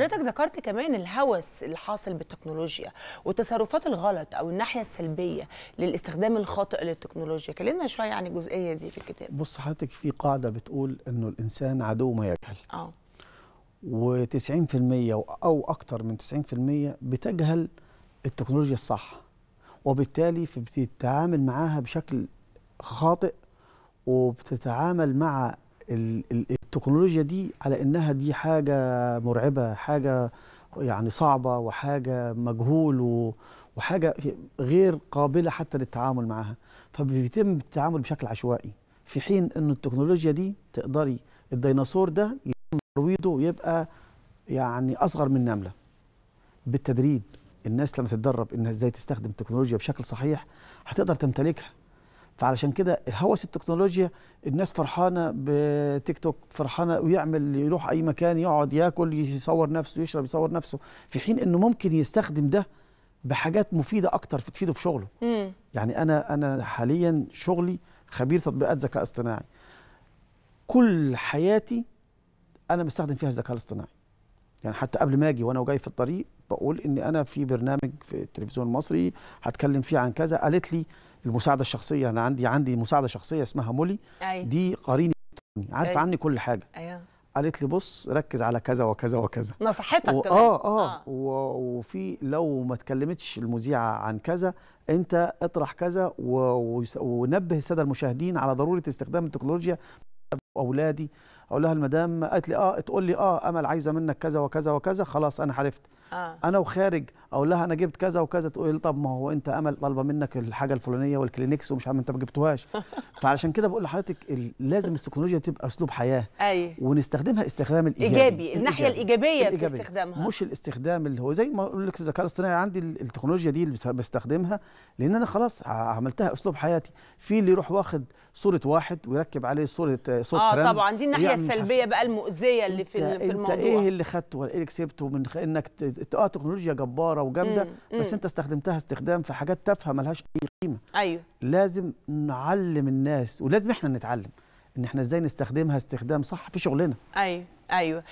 حضرتك ذكرت كمان الهوس اللي حاصل بالتكنولوجيا والتصرفات الغلط او الناحيه السلبيه للاستخدام الخاطئ للتكنولوجيا كلمنا شويه عن الجزئيه دي في الكتاب بص حضرتك في قاعده بتقول انه الانسان عدو ما يجهل اه و90% او اكتر من 90% بتجهل التكنولوجيا الصح وبالتالي بتتعامل معاها بشكل خاطئ وبتتعامل مع ال ال التكنولوجيا دي على انها دي حاجه مرعبه حاجه يعني صعبه وحاجه مجهول وحاجه غير قابله حتى للتعامل معها فبيتم التعامل بشكل عشوائي في حين ان التكنولوجيا دي تقدري الديناصور ده يتم ترويضه ويبقى يعني اصغر من نمله بالتدريب الناس لما تتدرب انها ازاي تستخدم التكنولوجيا بشكل صحيح هتقدر تمتلكها فعلشان كده هوس التكنولوجيا الناس فرحانه بتيك توك فرحانه ويعمل يروح اي مكان يقعد ياكل يصور نفسه يشرب يصور نفسه في حين انه ممكن يستخدم ده بحاجات مفيده اكتر في تفيده في شغله مم. يعني انا انا حاليا شغلي خبير تطبيقات ذكاء اصطناعي كل حياتي انا مستخدم فيها الذكاء الاصطناعي يعني حتى قبل ما اجي وانا وجاي في الطريق بقول ان انا في برنامج في التلفزيون المصري هتكلم فيه عن كذا قالت لي المساعده الشخصيه انا عندي عندي مساعده شخصيه اسمها مولي أيوة. دي قريني عارفه أيوة. عني كل حاجه أيوة. قالت لي بص ركز على كذا وكذا وكذا نصحتك و... اه اه, آه. و... وفي لو ما اتكلمتش المذيعه عن كذا انت اطرح كذا و... و... ونبه الساده المشاهدين على ضروره استخدام التكنولوجيا واولادي اقول لها المدام قالت لي اه تقول لي اه امل عايزه منك كذا وكذا وكذا خلاص انا عرفت آه. انا وخارج اقول لها انا جبت كذا وكذا تقول لي طب ما هو انت امل طالبه منك الحاجه الفلانيه والكلينكس ومش عارف انت ما جبتوهاش فعلشان كده بقول لحضرتك لازم التكنولوجيا تبقى اسلوب حياه أي. ونستخدمها استخدام الايجابي ايجابي الناحيه الايجابيه في استخدامها مش الاستخدام اللي هو زي ما اقول لك الذكاء الاصطناعي عندي التكنولوجيا دي اللي بستخدمها لان انا خلاص عملتها اسلوب حياتي في اللي يروح واخد صوره واحد ويركب عليه صوره صوره اه طبعا دي الناحيه السلبيه إيه. بقى المؤذيه اللي في, في الموضوع انت ايه اللي خدته ولا ايه اللي كسبته من انك اه تكنولوجيا جباره وجامده بس انت استخدمتها استخدام في حاجات تافهه ملهاش اي قيمه ايوه لازم نعلم الناس ولازم احنا نتعلم ان احنا ازاي نستخدمها استخدام صح في شغلنا ايوه ايوه